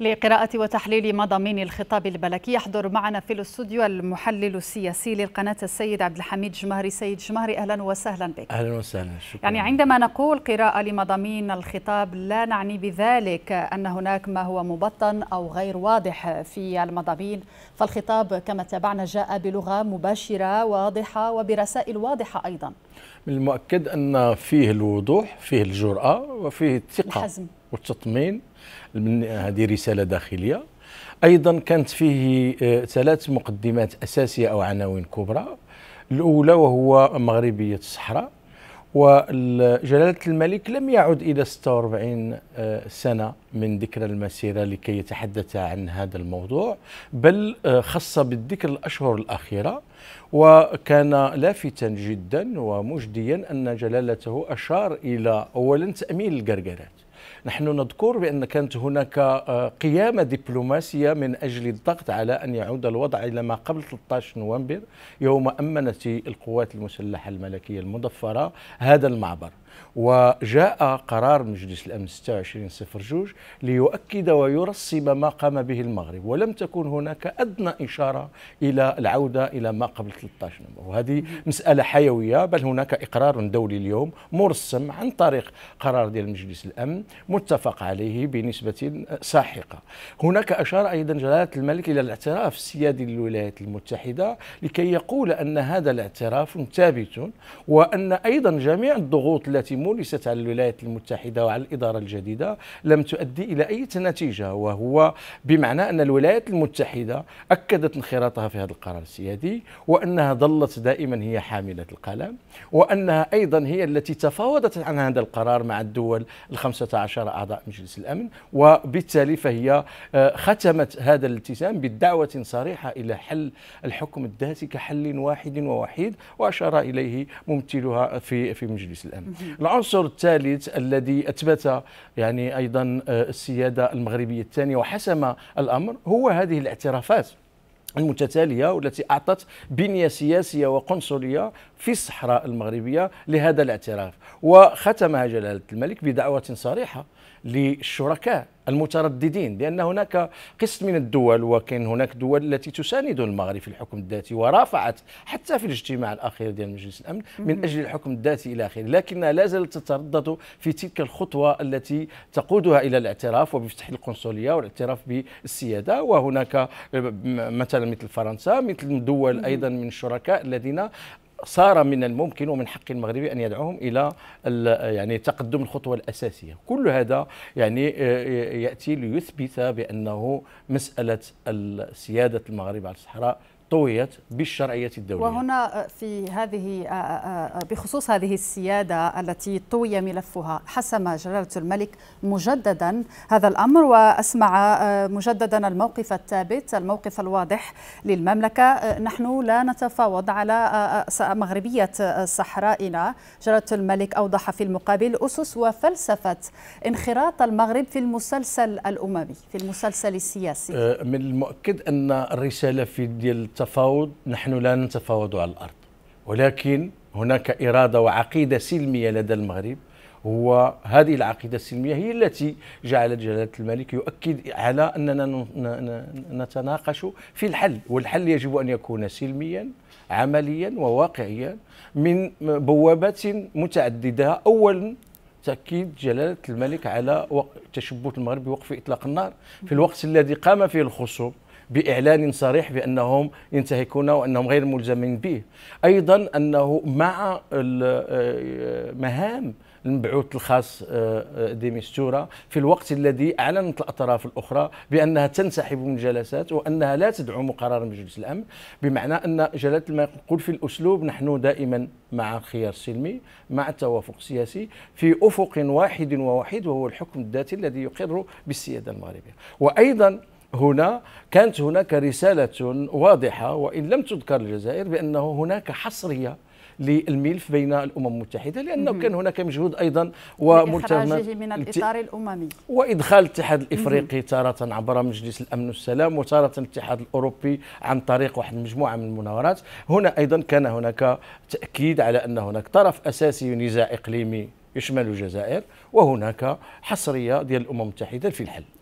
لقراءة وتحليل مضامين الخطاب الملكي يحضر معنا في الاستوديو المحلل السياسي للقناة السيد عبد الحميد جمهري سيد جمهري أهلا وسهلا بك أهلا وسهلا شكرا يعني عندما نقول قراءة لمضامين الخطاب لا نعني بذلك أن هناك ما هو مبطن أو غير واضح في المضامين فالخطاب كما تابعنا جاء بلغة مباشرة واضحة وبرسائل واضحة أيضا من المؤكد أن فيه الوضوح فيه الجرأة وفيه الثقة الحزم والتطمين هذه رسالة داخلية أيضا كانت فيه آه، ثلاث مقدمات أساسية أو عناوين كبرى الأولى وهو مغربية الصحراء وجلالة الملك لم يعد إلى 46 آه، سنة من ذكرى المسيرة لكي يتحدث عن هذا الموضوع بل آه، خص بالذكر الأشهر الأخيرة وكان لافتا جدا ومجديا أن جلالته أشار إلى أولا تأمين القرقرات نحن نذكر بأن كانت هناك آه، قيامة دبلوماسية من أجل الضغط على أن يعود الوضع إلى ما قبل 13 نوفمبر يوم أمنت القوات المسلحة الملكية المضفره هذا المعبر وجاء قرار مجلس الأمن 2602 ليؤكد ويرسم ما قام به المغرب ولم تكن هناك أدنى إشارة إلى العودة إلى ما قبل 13 نوفمبر وهذه مسألة حيوية بل هناك إقرار دولي اليوم مرسم عن طريق قرار ديال مجلس الأمن متفق عليه بنسبة ساحقة هناك أشار أيضا جلالة الملك إلى الاعتراف السيادي للولايات المتحدة لكي يقول أن هذا الاعتراف ثابت وأن أيضا جميع الضغوط التي التي مورست على الولايات المتحدة وعلى الإدارة الجديدة لم تؤدي إلى أي نتيجة وهو بمعنى أن الولايات المتحدة أكدت انخراطها في هذا القرار السيادي وأنها ظلت دائما هي حاملة القلم وأنها أيضا هي التي تفاوضت عن هذا القرار مع الدول الخمسة عشر أعضاء مجلس الأمن وبالتالي فهي آه، ختمت هذا الالتزام بدعوة صريحة إلى حل الحكم الذاتي كحل واحد ووحيد وأشار إليه ممثلها في في مجلس الأمن العنصر الثالث الذي اثبت يعني ايضا آه، السياده المغربيه الثانيه وحسم الامر هو هذه الاعترافات المتتالية والتي أعطت بنية سياسية وقنصلية في الصحراء المغربية لهذا الاعتراف وختمها جلالة الملك بدعوة صريحة للشركاء المترددين لأن هناك قسم من الدول وكان هناك دول التي تساند المغرب في الحكم الذاتي ورافعت حتى في الاجتماع الأخير ديال مجلس الأمن من أجل الحكم الذاتي إلى آخره لكنها لا زالت تتردد في تلك الخطوة التي تقودها إلى الاعتراف وبفتح القنصلية والاعتراف بالسيادة وهناك مثلا مثل فرنسا مثل دول أيضا من الشركاء الذين صار من الممكن ومن حق المغربي ان يدعوهم الى يعني تقدم الخطوه الاساسيه كل هذا يعني آه، آه، ياتي ليثبت بانه مساله سياده المغرب على الصحراء طويت بالشرعية الدولية وهنا آه، في هذه آه، آه، بخصوص هذه السيادة التي طوي ملفها حسم جلالة الملك مجددا هذا الأمر وأسمع مجددا الموقف الثابت الموقف الواضح للمملكة نحن لا نتفاوض على مغربية صحرائنا جلالة الملك أوضح في المقابل أسس وفلسفة انخراط المغرب في المسلسل الأممي في المسلسل السياسي من المؤكد أن الرسالة في ديال التفاوض نحن لا نتفاوض على الارض ولكن هناك اراده وعقيده سلميه لدى المغرب هو هذه العقيدة السلمية هي التي جعلت جلالة الملك يؤكد على أننا نتناقش في الحل والحل يجب أن يكون سلميا عمليا وواقعيا من بوابات متعددة أولا تأكيد جلالة الملك على تشبث المغرب بوقف إطلاق النار في الوقت الذي قام فيه الخصوم باعلان صريح بانهم ينتهكون وانهم غير ملزمين به ايضا انه مع آه، مهام المبعوث الخاص آه، آه، ديمستورا في الوقت الذي اعلنت الاطراف الاخرى بانها تنسحب من جلسات وانها لا تدعم قرار مجلس الامن بمعنى ان جلاله يقول في الاسلوب نحن دائما مع الخيار السلمي مع التوافق السياسي في افق واحد ووحيد وهو الحكم الذاتي الذي يقر بالسياده المغربيه وايضا هنا كانت هناك رسالة واضحة وإن لم تذكر الجزائر بأنه هناك حصرية للملف بين الامم المتحده لانه مم. كان هناك مجهود ايضا وملتزمات من الاطار الاممي وادخال الاتحاد الافريقي تاره عبر مجلس الامن والسلام وتاره الاتحاد الاوروبي عن طريق واحد المجموعه من المناورات هنا ايضا كان هناك تاكيد على ان هناك طرف اساسي نزاع اقليمي يشمل الجزائر وهناك حصريه ديال الامم المتحده في الحل